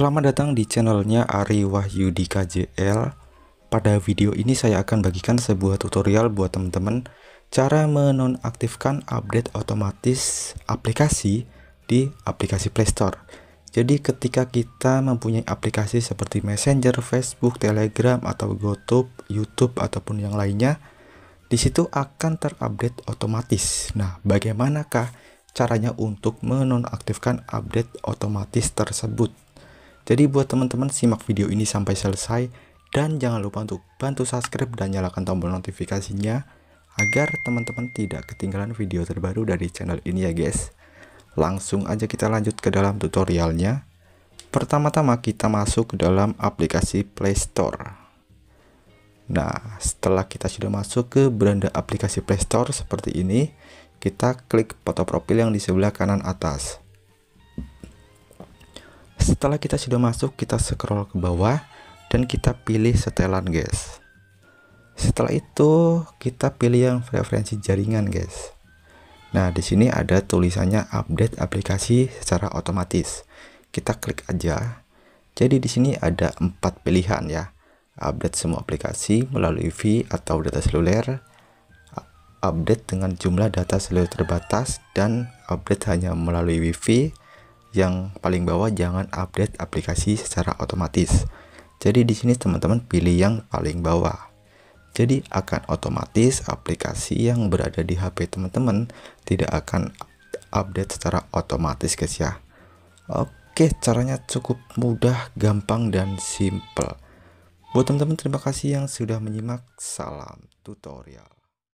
Selamat datang di channelnya Ari Wahyudi KJL Pada video ini saya akan bagikan sebuah tutorial buat teman-teman Cara menonaktifkan update otomatis aplikasi di aplikasi Playstore Jadi ketika kita mempunyai aplikasi seperti Messenger, Facebook, Telegram, atau Gotube, Youtube, ataupun yang lainnya Disitu akan terupdate otomatis Nah bagaimanakah caranya untuk menonaktifkan update otomatis tersebut jadi buat teman-teman simak video ini sampai selesai dan jangan lupa untuk bantu subscribe dan nyalakan tombol notifikasinya agar teman-teman tidak ketinggalan video terbaru dari channel ini ya guys. Langsung aja kita lanjut ke dalam tutorialnya. Pertama-tama kita masuk ke dalam aplikasi Play Store. Nah, setelah kita sudah masuk ke beranda aplikasi Play Store seperti ini, kita klik foto profil yang di sebelah kanan atas setelah kita sudah masuk kita scroll ke bawah dan kita pilih setelan guys setelah itu kita pilih yang referensi jaringan guys nah di sini ada tulisannya update aplikasi secara otomatis kita klik aja jadi di sini ada empat pilihan ya update semua aplikasi melalui fee atau data seluler update dengan jumlah data seluler terbatas dan update hanya melalui wifi yang paling bawah jangan update aplikasi secara otomatis. Jadi di sini teman-teman pilih yang paling bawah. Jadi akan otomatis aplikasi yang berada di HP teman-teman tidak akan update secara otomatis guys ya. Oke, caranya cukup mudah, gampang dan simple. Buat teman-teman terima kasih yang sudah menyimak. Salam tutorial.